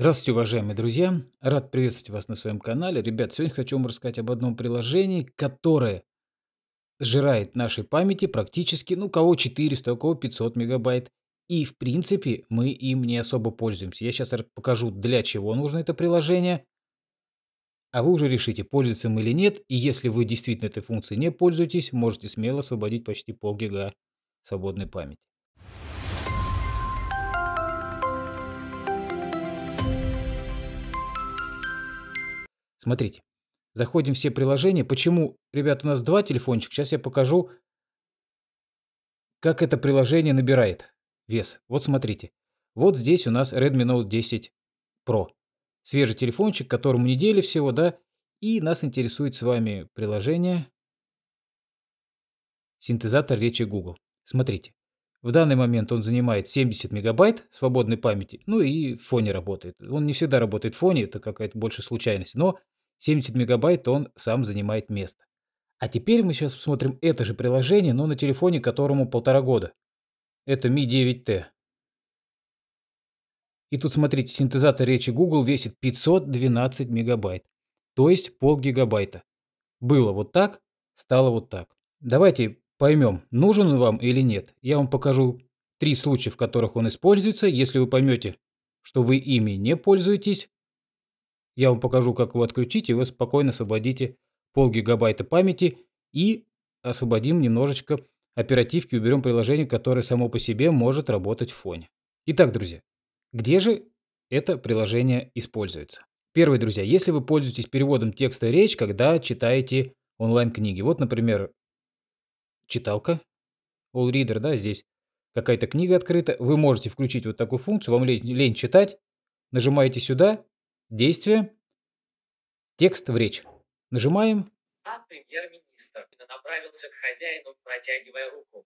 Здравствуйте, уважаемые друзья! Рад приветствовать вас на своем канале. Ребят, сегодня хочу вам рассказать об одном приложении, которое сжирает нашей памяти практически, ну, кого 400, у кого 500 мегабайт. И, в принципе, мы им не особо пользуемся. Я сейчас покажу, для чего нужно это приложение. А вы уже решите, пользуется им или нет. И если вы действительно этой функцией не пользуетесь, можете смело освободить почти полгига свободной памяти. Смотрите. Заходим все приложения. Почему, ребят, у нас два телефончика? Сейчас я покажу, как это приложение набирает вес. Вот смотрите. Вот здесь у нас Redmi Note 10 Pro. Свежий телефончик, которому неделя всего, да? И нас интересует с вами приложение синтезатор речи Google. Смотрите. В данный момент он занимает 70 мегабайт свободной памяти, ну и в фоне работает. Он не всегда работает в фоне, это какая-то больше случайность, но 70 мегабайт он сам занимает место. А теперь мы сейчас посмотрим это же приложение, но на телефоне, которому полтора года. Это Mi 9T. И тут, смотрите, синтезатор речи Google весит 512 мегабайт, то есть полгигабайта. Было вот так, стало вот так. Давайте поймем, нужен он вам или нет. Я вам покажу три случая, в которых он используется. Если вы поймете, что вы ими не пользуетесь, я вам покажу, как его отключить, и вы спокойно освободите пол гигабайта памяти и освободим немножечко оперативки, уберем приложение, которое само по себе может работать в фоне. Итак, друзья, где же это приложение используется? Первое, друзья, если вы пользуетесь переводом текста речь, когда читаете онлайн-книги. Вот, например, читалка, All Reader, да, здесь какая-то книга открыта. Вы можете включить вот такую функцию, вам лень, лень читать, нажимаете сюда, Действие. Текст в речь. Нажимаем. А премьер-министр направился к хозяину, протягивая руку.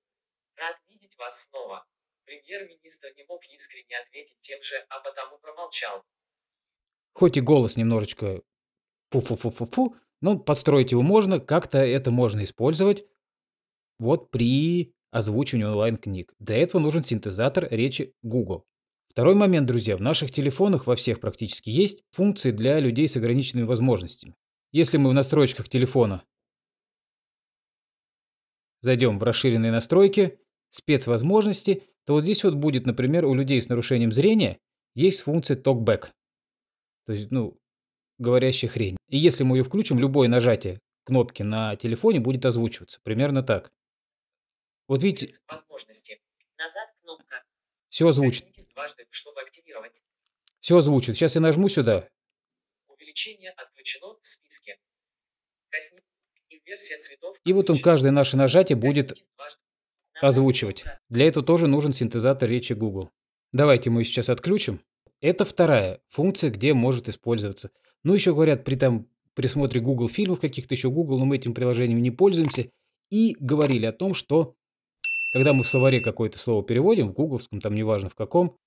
Рад видеть вас снова. Премьер-министр не мог искренне ответить тем же, а потому промолчал. Хоть и голос немножечко фу-фу-фу-фу-фу, но подстроить его можно, как-то это можно использовать. Вот при озвучивании онлайн-книг. Для этого нужен синтезатор речи Google. Второй момент, друзья, в наших телефонах во всех практически есть функции для людей с ограниченными возможностями. Если мы в настройках телефона зайдем в расширенные настройки, спецвозможности, то вот здесь вот будет, например, у людей с нарушением зрения есть функция TalkBack. То есть, ну, говорящая хрень. И если мы ее включим, любое нажатие кнопки на телефоне будет озвучиваться. Примерно так. Вот видите... Назад кнопка. Все озвучит дважды, чтобы активировать. Все звучит. Сейчас я нажму сюда. Увеличение отключено в списке. Косни... Инверсия цветов. И вот он каждое наше нажатие будет озвучивать. Для этого тоже нужен синтезатор речи Google. Давайте мы сейчас отключим. Это вторая функция, где может использоваться. Ну, еще говорят, при, там, при Google фильмов каких-то еще Google, но мы этим приложением не пользуемся. И говорили о том, что когда мы в словаре какое-то слово переводим, в гугловском, там неважно в каком,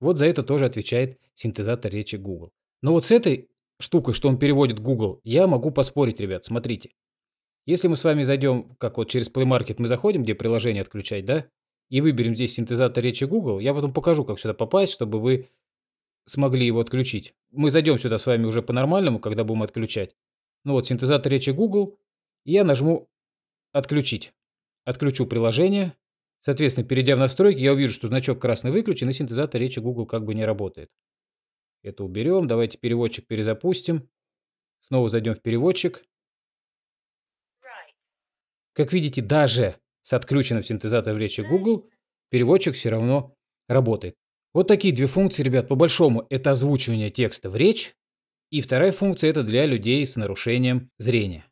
вот за это тоже отвечает синтезатор речи Google. Но вот с этой штукой, что он переводит Google, я могу поспорить, ребят, смотрите. Если мы с вами зайдем, как вот через Play Market мы заходим, где приложение отключать, да, и выберем здесь синтезатор речи Google, я потом покажу, как сюда попасть, чтобы вы смогли его отключить. Мы зайдем сюда с вами уже по-нормальному, когда будем отключать. Ну вот, синтезатор речи Google, и я нажму «Отключить». Отключу приложение. Соответственно, перейдя в настройки, я увижу, что значок красный выключен, и синтезатор речи Google как бы не работает. Это уберем. Давайте переводчик перезапустим. Снова зайдем в переводчик. Как видите, даже с отключенным синтезатором речи Google переводчик все равно работает. Вот такие две функции, ребят, по большому это озвучивание текста в речь, и вторая функция это для людей с нарушением зрения.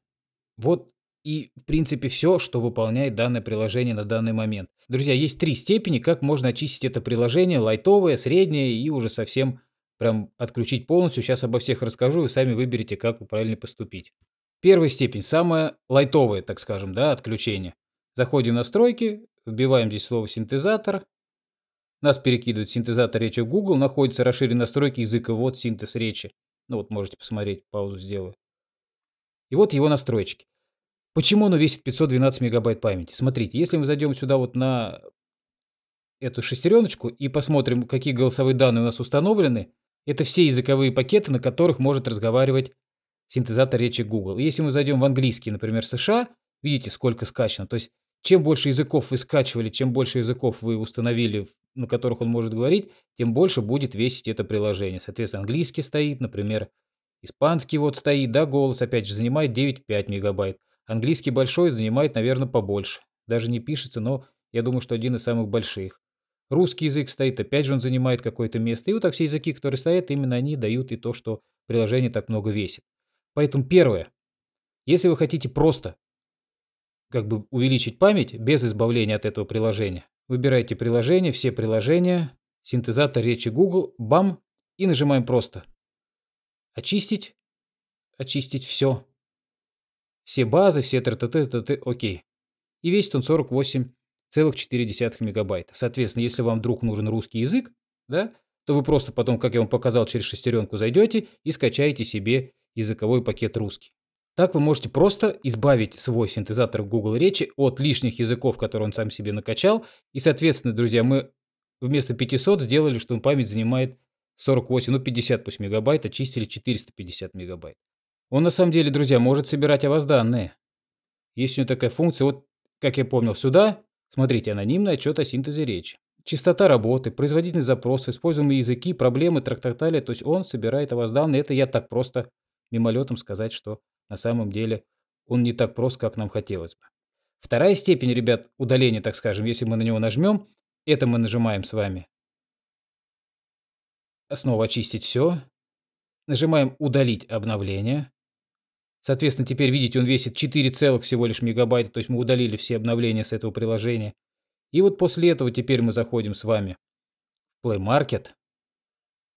Вот и, в принципе, все, что выполняет данное приложение на данный момент. Друзья, есть три степени, как можно очистить это приложение, лайтовое, среднее и уже совсем прям отключить полностью. Сейчас обо всех расскажу, и сами выберите, как правильно поступить. Первая степень, самая лайтовая, так скажем, да, отключение. Заходим в настройки, вбиваем здесь слово синтезатор. Нас перекидывает синтезатор речи в Google, находится расширенные настройки языка, вот синтез речи. Ну вот можете посмотреть, паузу сделаю. И вот его настройки. Почему оно весит 512 мегабайт памяти? Смотрите, если мы зайдем сюда вот на эту шестереночку и посмотрим, какие голосовые данные у нас установлены, это все языковые пакеты, на которых может разговаривать синтезатор речи Google. если мы зайдем в английский, например, США, видите, сколько скачано. То есть, чем больше языков вы скачивали, чем больше языков вы установили, на которых он может говорить, тем больше будет весить это приложение. Соответственно, английский стоит, например, испанский вот стоит, да, голос, опять же, занимает 9,5 мегабайт. Английский большой занимает, наверное, побольше. Даже не пишется, но я думаю, что один из самых больших. Русский язык стоит, опять же он занимает какое-то место. И вот так все языки, которые стоят, именно они дают и то, что приложение так много весит. Поэтому первое. Если вы хотите просто как бы увеличить память без избавления от этого приложения, выбираете приложение, все приложения, синтезатор речи Google, бам, и нажимаем просто. Очистить, очистить все. Все базы, все ТТТТТ, окей. И весит он 48,4 мегабайта. Соответственно, если вам вдруг нужен русский язык, да, то вы просто потом, как я вам показал, через шестеренку зайдете и скачаете себе языковой пакет русский. Так вы можете просто избавить свой синтезатор Google речи от лишних языков, которые он сам себе накачал. И, соответственно, друзья, мы вместо 500 сделали, что память занимает 48, ну 50 пусть мегабайт, очистили а 450 мегабайт. Он на самом деле, друзья, может собирать о вас данные. Есть у него такая функция, вот, как я помнил, сюда, смотрите, анонимный отчет о синтезе речи. Частота работы, производительность запросов, используемые языки, проблемы, так, То есть он собирает о вас данные. Это я так просто мимолетом сказать, что на самом деле он не так прост, как нам хотелось бы. Вторая степень, ребят, удаления, так скажем, если мы на него нажмем, это мы нажимаем с вами. Снова очистить все. Нажимаем «Удалить обновление». Соответственно, теперь, видите, он весит 4 целых всего лишь мегабайта, то есть мы удалили все обновления с этого приложения. И вот после этого теперь мы заходим с вами в Play Market.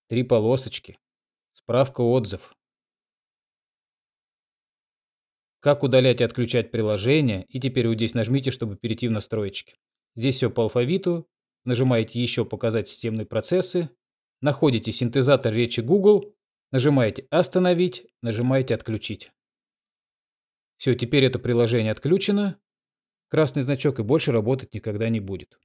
Три полосочки. Справка отзыв. Как удалять и отключать приложение. И теперь вот здесь нажмите, чтобы перейти в настройки. Здесь все по алфавиту. Нажимаете еще «Показать системные процессы». Находите синтезатор речи Google. Нажимаете «Остановить». Нажимаете «Отключить». Все, теперь это приложение отключено. Красный значок и больше работать никогда не будет.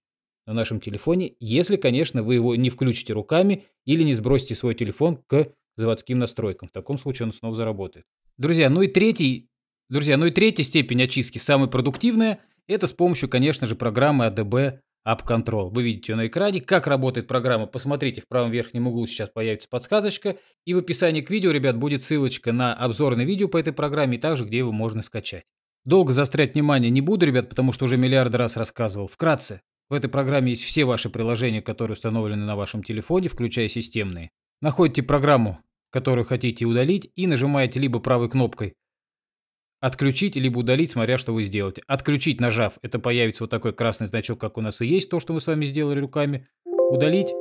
На нашем телефоне, если, конечно, вы его не включите руками или не сбросите свой телефон к заводским настройкам. В таком случае он снова заработает. Друзья, ну и третий, друзья, ну и третья степень очистки, самая продуктивная, это с помощью, конечно же, программы ADB App Control. Вы видите ее на экране. Как работает программа, посмотрите, в правом верхнем углу сейчас появится подсказочка. И в описании к видео, ребят, будет ссылочка на обзорное видео по этой программе и также, где его можно скачать. Долго застрять внимание не буду, ребят, потому что уже миллиард раз рассказывал. Вкратце, в этой программе есть все ваши приложения, которые установлены на вашем телефоне, включая системные. Находите программу, которую хотите удалить и нажимаете либо правой кнопкой Отключить либо удалить, смотря что вы сделаете. Отключить, нажав, это появится вот такой красный значок, как у нас и есть, то, что мы с вами сделали руками. Удалить.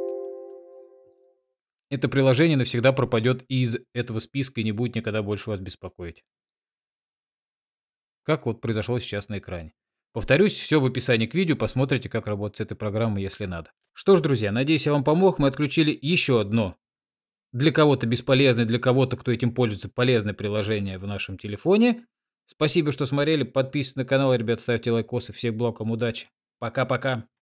Это приложение навсегда пропадет из этого списка и не будет никогда больше вас беспокоить. Как вот произошло сейчас на экране. Повторюсь, все в описании к видео, посмотрите, как работать с этой программой, если надо. Что ж, друзья, надеюсь, я вам помог. Мы отключили еще одно для кого-то бесполезное, для кого-то, кто этим пользуется, полезное приложение в нашем телефоне. Спасибо, что смотрели. Подписывайтесь на канал, ребят, ставьте лайкосы. Всех блоком. Удачи. Пока-пока.